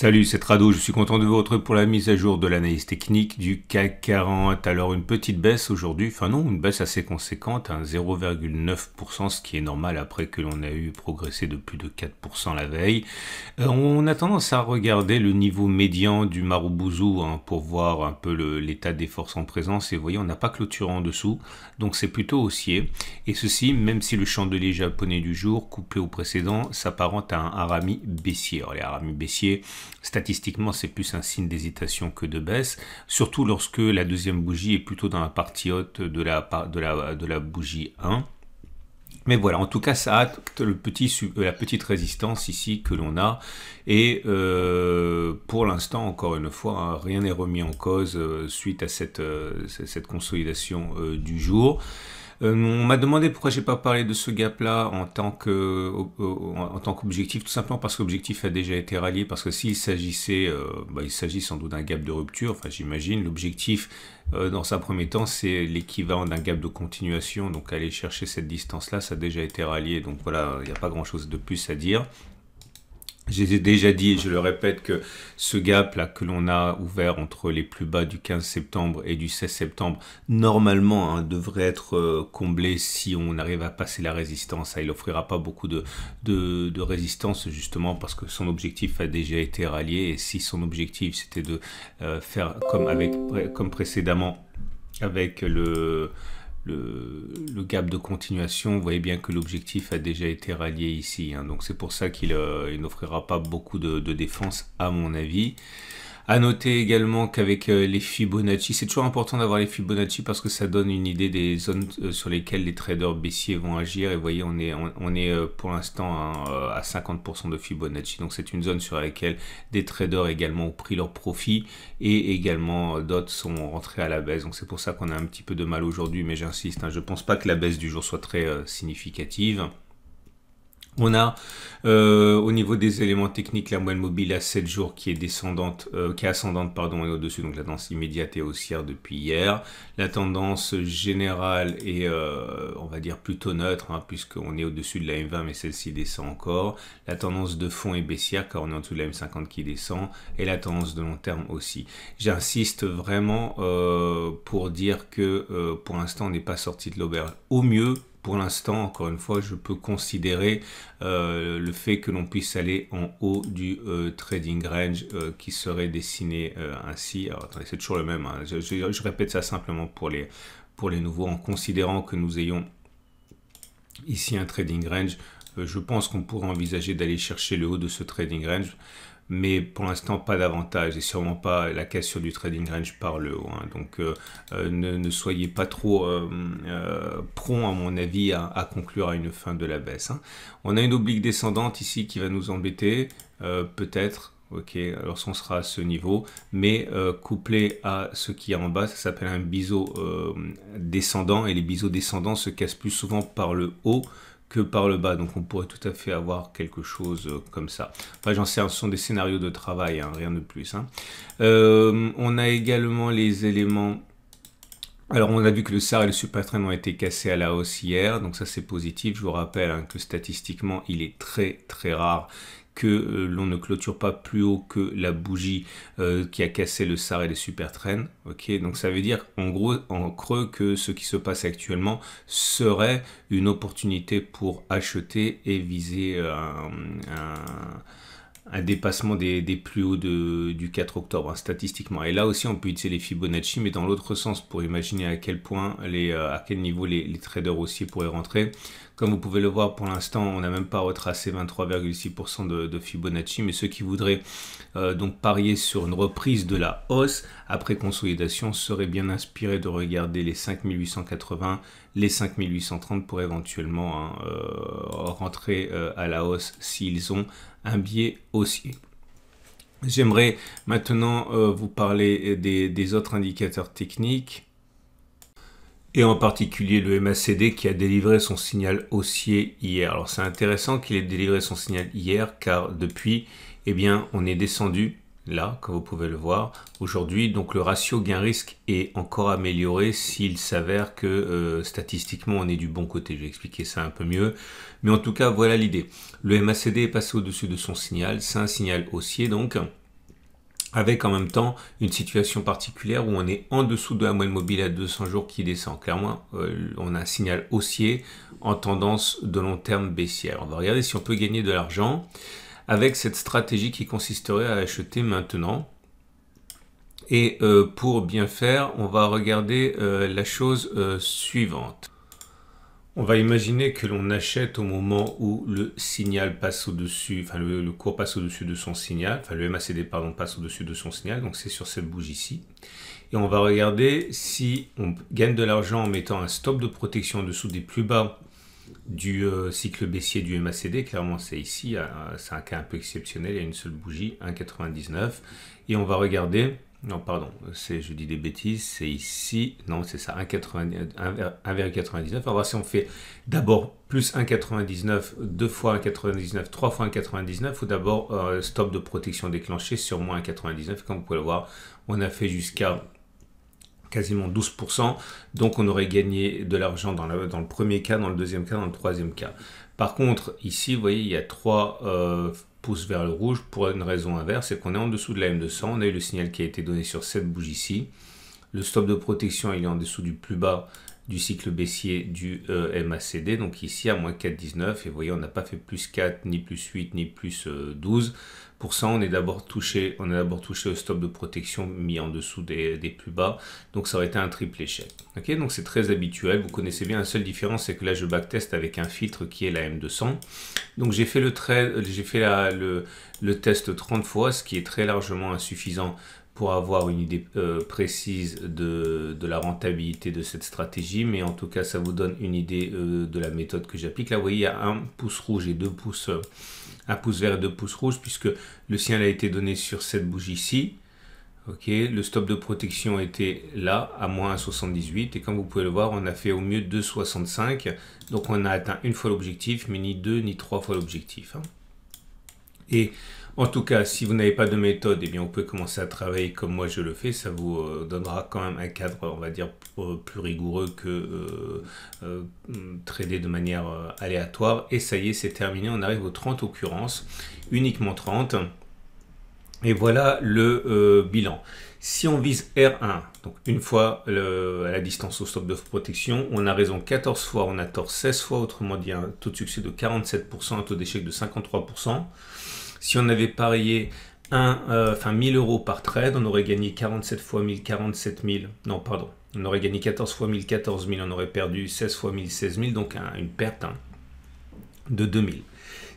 Salut, c'est Trado, je suis content de vous retrouver pour la mise à jour de l'analyse technique du CAC 40. Alors une petite baisse aujourd'hui, enfin non, une baisse assez conséquente, 0,9%, hein. ce qui est normal après que l'on a eu progressé de plus de 4% la veille. Euh, on a tendance à regarder le niveau médian du Marubuzu hein, pour voir un peu l'état des forces en présence, et vous voyez, on n'a pas clôturé en dessous, donc c'est plutôt haussier. Et ceci, même si le chandelier japonais du jour, couplé au précédent, s'apparente à un harami baissier. Alors les harami baissiers, Statistiquement, c'est plus un signe d'hésitation que de baisse, surtout lorsque la deuxième bougie est plutôt dans la partie haute de la, de la, de la bougie 1. Mais voilà, en tout cas, ça acte le petit, euh, la petite résistance ici que l'on a. Et euh, pour l'instant, encore une fois, hein, rien n'est remis en cause euh, suite à cette, cette consolidation du jour. Euh, on m'a demandé pourquoi j'ai pas parlé de ce gap-là en tant que euh, en tant qu'objectif, tout simplement parce que l'objectif a déjà été rallié, parce que s'il s'agissait, euh, bah, il s'agit sans doute d'un gap de rupture, enfin j'imagine, l'objectif dans un premier temps c'est l'équivalent d'un gap de continuation, donc aller chercher cette distance-là, ça a déjà été rallié, donc voilà, il n'y a pas grand-chose de plus à dire. J'ai déjà dit, et je le répète, que ce gap-là que l'on a ouvert entre les plus bas du 15 septembre et du 16 septembre, normalement, hein, devrait être euh, comblé si on arrive à passer la résistance. Ah, il n'offrira pas beaucoup de, de, résistance, justement, parce que son objectif a déjà été rallié. Et si son objectif, c'était de euh, faire comme, avec, comme précédemment avec le le, gap de continuation, vous voyez bien que l'objectif a déjà été rallié ici. Hein. donc c'est pour ça qu'il euh, n'offrira pas beaucoup de, défense à mon avis. À noter également qu'avec euh, les Fibonacci, c'est toujours important d'avoir les Fibonacci parce que ça donne une idée des zones euh, sur lesquelles les traders baissiers vont agir. Et voyez, on est, euh, pour l'instant à 50% de Fibonacci. Donc c'est une zone sur laquelle des traders également ont pris leur profit et également d'autres sont rentrés à la baisse. Donc c'est pour ça qu'on a un petit peu de mal aujourd'hui. Mais j'insiste, hein. je pense pas que la baisse du jour soit très significative. On a euh, au niveau des éléments techniques la moyenne mobile à 7 jours qui est descendante, euh, qui est ascendante pardon et au-dessus, donc la tendance immédiate et haussière depuis hier. La tendance générale est euh, on va dire plutôt neutre hein, puisqu'on est au-dessus de la M20 mais celle-ci descend encore. La tendance de fond est baissière car on est en dessous de la M50 qui descend et la tendance de long terme aussi. J'insiste vraiment pour dire que pour l'instant on n'est pas sorti de l'auberge. Au mieux pour l'instant, encore une fois, je peux considérer euh, le fait que l'on puisse aller en haut du euh, trading range euh, qui serait dessiné ainsi. Alors, attendez, c'est toujours le même. Hein. Je, répète ça simplement pour les, pour les nouveaux. En considérant que nous ayons ici un trading range, je pense qu'on pourrait envisager d'aller chercher le haut de ce trading range mais pour l'instant pas davantage et sûrement pas la cassure du trading range par le haut. Hein. Donc euh, euh, ne, soyez pas trop euh, euh à mon avis à, conclure à une fin de la baisse. Hein. On a une oblique descendante ici qui va nous embêter, peut-être. Ok, alors on sera à ce niveau, mais couplé à ce qui est en bas, ça s'appelle un biseau descendant, et les biseaux descendants se cassent plus souvent par le haut que par le bas. Donc on pourrait tout à fait avoir quelque chose euh, comme ça. Enfin j'en sais, ce sont des scénarios de travail, hein, rien de plus. Hein. Euh, on a également les éléments... Alors on a vu que le SAR et le SuperTrain ont été cassés à la hausse hier, donc ça c'est positif. Je vous rappelle hein, que statistiquement il est très très rare que euh, l'on ne clôture pas plus haut que la bougie euh, qui a cassé le SAR et les super trains. Ok, donc ça veut dire en gros en creux que ce qui se passe actuellement serait une opportunité pour acheter et viser euh, un un dépassement des, plus hauts de, du 4 octobre, hein, statistiquement. Et là aussi, on peut utiliser les Fibonacci, mais dans l'autre sens, pour imaginer à quel point, les, euh, à quel niveau les, traders aussi pourraient rentrer. Comme vous pouvez le voir, pour l'instant, on n'a même pas retracé 23,6% de, Fibonacci, mais ceux qui voudraient euh, donc parier sur une reprise de la hausse après consolidation seraient bien inspirés de regarder les 5880, les 5830 pour éventuellement hein, euh, euh, à la hausse s'ils ont un biais haussier. J'aimerais maintenant euh, vous parler euh, des, autres indicateurs techniques et en particulier le MACD qui a délivré son signal haussier hier. Alors c'est intéressant qu'il ait délivré son signal hier car depuis, eh bien, on est descendu là, comme vous pouvez le voir. Aujourd'hui, donc le ratio gain-risque est encore amélioré s'il s'avère que euh, statistiquement on est du bon côté. Je vais expliquer ça un peu mieux. Mais en tout cas, voilà l'idée. Le MACD est passé au-dessus de son signal. C'est un signal haussier donc avec en même temps une situation particulière où on est en dessous de la moyenne mobile à 200 jours qui descend. Clairement, euh, on a un signal haussier en tendance de long terme baissière. On va regarder si on peut gagner de l'argent avec cette stratégie qui consisterait à acheter maintenant. Et euh, pour bien faire, on va regarder euh, la chose euh, suivante. On va imaginer que l'on achète au moment où le signal passe au-dessus, enfin le, cours passe au-dessus de son signal, enfin le MACD pardon passe au-dessus de son signal, donc c'est sur cette bouge ici. Et on va regarder si on gagne de l'argent en mettant un stop de protection en dessous des plus bas du euh, cycle baissier du MACD, clairement c'est ici, c'est un cas un peu exceptionnel, il y a une seule bougie, 1,99. Et on va regarder, non pardon, je dis des bêtises, c'est ici, non c'est ça, 1,99. On va voir si on fait d'abord plus 1,99, 2 fois 1,99, 3 fois 1,99 ou d'abord euh, stop de protection déclenché sur moins 1,99. Comme vous pouvez le voir, on a fait jusqu'à quasiment 12%, donc on aurait gagné de l'argent dans, dans, le premier cas, dans le deuxième cas, dans le troisième cas. Par contre, ici, vous voyez, il y a trois euh, pouces vers le rouge pour une raison inverse, c'est qu'on est en dessous de la M200, on a eu le signal qui a été donné sur cette bougie ici, le stop de protection il est en dessous du plus bas du cycle baissier du euh, MACD, donc ici à moins 4,19, et vous voyez on n'a pas fait plus 4, ni plus 8, ni plus 12. Euh, Pour ça, on est d'abord touché, on est d'abord touché au stop de protection mis en dessous des, plus bas, donc ça aurait été un triple échec. Ok, donc c'est très habituel. Vous connaissez bien. La seule différence, c'est que là, je backtest avec un filtre qui est la M200. Donc j'ai fait le fait le test 30 fois, ce qui est très largement insuffisant pour avoir une idée euh, précise de, de, la rentabilité de cette stratégie, mais en tout cas, ça vous donne une idée euh, de la méthode que j'applique. Là, vous voyez, il y a un pouce rouge et deux pouces, euh, un pouce vert et deux pouces rouges, puisque le signal a été donné sur cette bougie ici. Ok, le stop de protection était là, à moins 78, et comme vous pouvez le voir, on a fait au mieux 2,65, donc on a atteint une fois l'objectif, mais ni deux ni trois fois l'objectif. Hein. Et en tout cas, si vous n'avez pas de méthode, eh bien, vous pouvez commencer à travailler comme moi je le fais. Ça vous euh, donnera quand même un cadre, on va dire, euh, plus rigoureux que euh, euh trader de manière aléatoire. Et ça y est, c'est terminé. On arrive aux 30 occurrences, uniquement 30. Et voilà le bilan. Si on vise R1, donc une fois à la distance au stop de protection, on a raison 14 fois, on a tort 16 fois, autrement dit un taux de succès de 47%, un taux d'échec de 53%. Si on avait parié 1 000 1000 euros par trade, on aurait gagné 47 fois 1000, 47 000. Non, pardon. On aurait gagné 14 fois 1000, 14 000. On aurait perdu 16 fois 1000, 16 000. Donc une perte hein, de de 2000.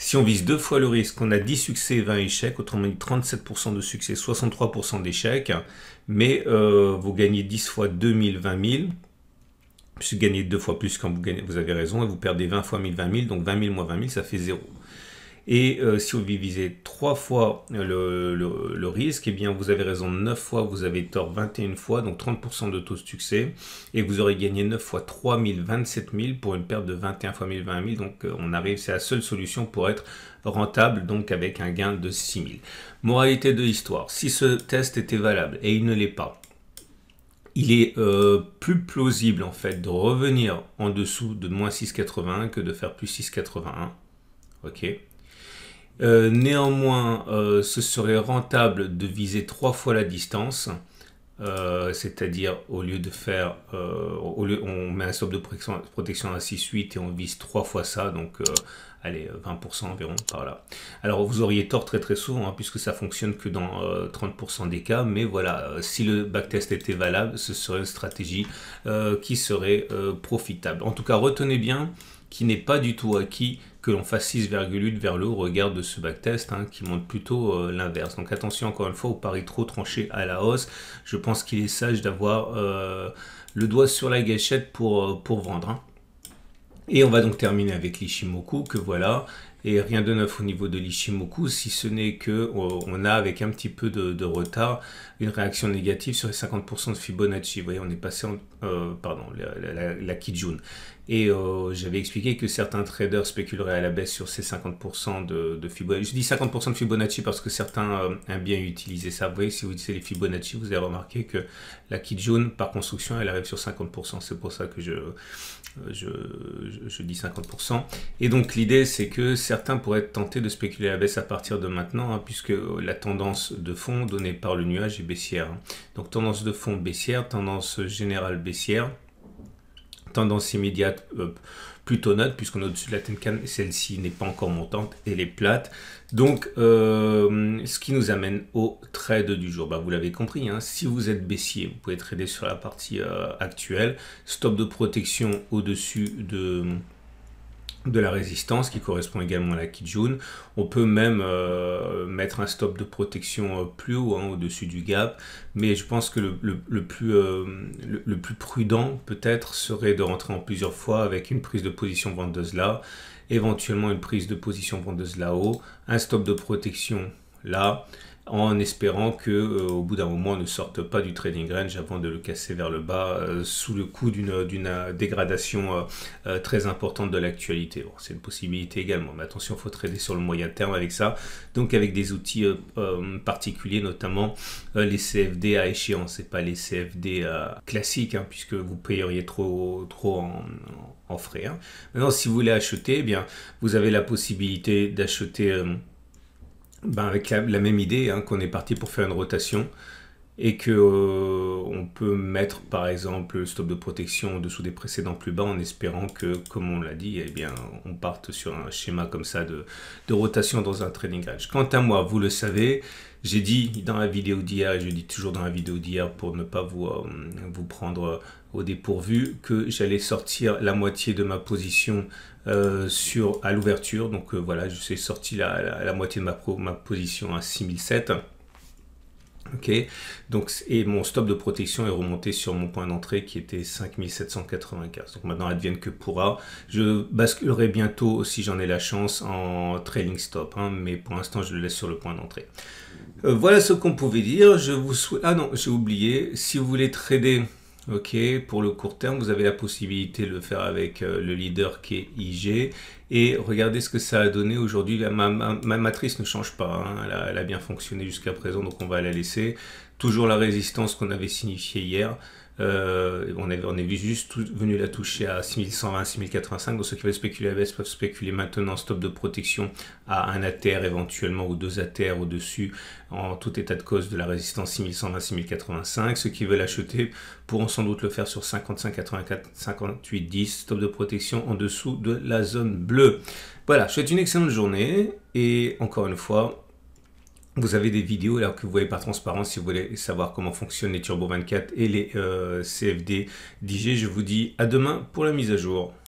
Si on vise deux fois le risque, on a 10 succès et 20 échecs, autrement dit 37% de succès, 63% d'échecs, mais euh, vous gagnez 10 fois 2000, 20 000, vous gagnez deux fois plus quand vous, gagnez, vous avez raison, et vous perdez 20 fois 1000, 20 000, donc 20 000 moins 20 000, ça fait 0. Et euh, si vous divisez 3 fois euh, le, risque, eh bien vous avez raison 9 fois, vous avez tort 21 fois, donc 30% de taux de succès. Et vous aurez gagné 9 fois 3 000, 27 000 pour une perte de 21 fois 1000, 20 000. Donc euh, on arrive, c'est la seule solution pour être rentable, donc avec un gain de 6 000. Moralité de l'histoire, si ce test était valable, et il ne l'est pas, il est plus plausible en fait de revenir en dessous de moins 6,81 que de faire plus 6,81. Ok euh, néanmoins, euh, ce serait rentable de viser trois fois la distance, euh, c'est-à-dire au lieu de faire, on met un stop de protection à 6-8 et on vise trois fois ça, donc allez, 20% environ par là. Alors vous auriez tort très très souvent, hein, puisque ça fonctionne que dans 30% des cas, mais voilà, si le backtest était valable, ce serait une stratégie qui serait profitable. En tout cas, retenez bien qu'il n'est pas du tout acquis que l'on fasse 6,8 vers le haut au regard de ce backtest test hein, qui montre plutôt euh, l'inverse. Donc attention encore une fois au pari trop tranché à la hausse. Je pense qu'il est sage d'avoir euh, le doigt sur la gâchette pour, euh, pour vendre. Hein. Et on va donc terminer avec l'Ishimoku que voilà. Et rien de neuf au niveau de l'Ishimoku, si ce n'est que on a avec un petit peu de, de retard une réaction négative sur les 50% de Fibonacci. Vous voyez, on est passé en, euh, pardon, la, la, Kijun. Et euh, j'avais expliqué que certains traders spéculeraient à la baisse sur ces 50% de, Fibonacci. Je dis 50% de Fibonacci parce que certains euh, aiment bien utiliser ça. Vous voyez, si vous utilisez les Fibonacci, vous avez remarqué que la Kijun, par construction, elle arrive sur 50%. C'est pour ça que je, je, dis 50%. Et donc l'idée, c'est que certains pourraient être tentés de spéculer à la baisse à partir de maintenant, hein, puisque la tendance de fond donnée par le nuage est baissière. Hein. Donc tendance de fond baissière, tendance générale baissière baissière. Tendance immédiate euh, plutôt neutre, puisqu'on est au-dessus de la Tenkan, celle-ci n'est pas encore montante, et est plate. Donc, euh, ce qui nous amène au trade du jour. Bah, vous l'avez compris, hein, si vous êtes baissier, vous pouvez trader sur la partie euh, actuelle. Stop de protection au-dessus de de la résistance qui correspond également à la Kijun. On peut même euh, mettre un stop de protection euh, plus haut, hein, au-dessus du gap, mais je pense que le, plus, euh, le, plus prudent peut-être serait de rentrer en plusieurs fois avec une prise de position vendeuse là, éventuellement une prise de position vendeuse là-haut, un stop de protection là, en espérant que euh, au bout d'un moment on ne sorte pas du trading range avant de le casser vers le bas euh, sous le coup d'une euh, dégradation très importante de l'actualité. c'est une possibilité également, mais attention, il faut trader sur le moyen terme avec ça, donc avec des outils particuliers, notamment les CFD à échéance, et pas les CFD classiques, hein, puisque vous payeriez trop, trop en, frais. Hein. Maintenant, si vous voulez acheter, eh bien, vous avez la possibilité d'acheter ben avec la, même idée hein, qu'on est parti pour faire une rotation et que euh, on peut mettre par exemple le stop de protection en dessous des précédents plus bas en espérant que, comme on l'a dit, eh bien, on parte sur un schéma comme ça de, rotation dans un trading range. Quant à moi, vous le savez, j'ai dit dans la vidéo d'hier et je dis toujours dans la vidéo d'hier pour ne pas vous, euh, prendre au dépourvu que j'allais sortir la moitié de ma position euh, sur à l'ouverture. Donc voilà, je suis sorti la, moitié de ma, ma position à 6007. Ok, donc et mon stop de protection est remonté sur mon point d'entrée qui était 5795. Donc maintenant advienne que pourra. Je basculerai bientôt si j'en ai la chance en trailing stop, hein, mais pour l'instant je le laisse sur le point d'entrée. Euh, voilà ce qu'on pouvait dire. Je vous souhaite. Ah non, j'ai oublié. Si vous voulez trader Ok, pour le court terme, vous avez la possibilité de le faire avec euh, le leader qui est IG. Et regardez ce que ça a donné aujourd'hui. Ma, matrice ne change pas. Hein. elle, a, bien fonctionné jusqu'à présent, donc on va la laisser. Toujours la résistance qu'on avait signifiée hier. Euh, on, est, juste venu la toucher à 6120, 6085. Donc ceux qui veulent spéculer à peuvent spéculer maintenant stop de protection à un ATR éventuellement ou deux ATR au-dessus en tout état de cause de la résistance 6120, 6085. Ceux qui veulent acheter pourront sans doute le faire sur 55, 84, 58, 10 stop de protection en dessous de la zone bleue. Voilà, je souhaite une excellente journée et encore une fois, vous avez des vidéos alors que vous voyez par transparence si vous voulez savoir comment fonctionnent les Turbo 24 et les euh, CFD DJ. Je vous dis à demain pour la mise à jour.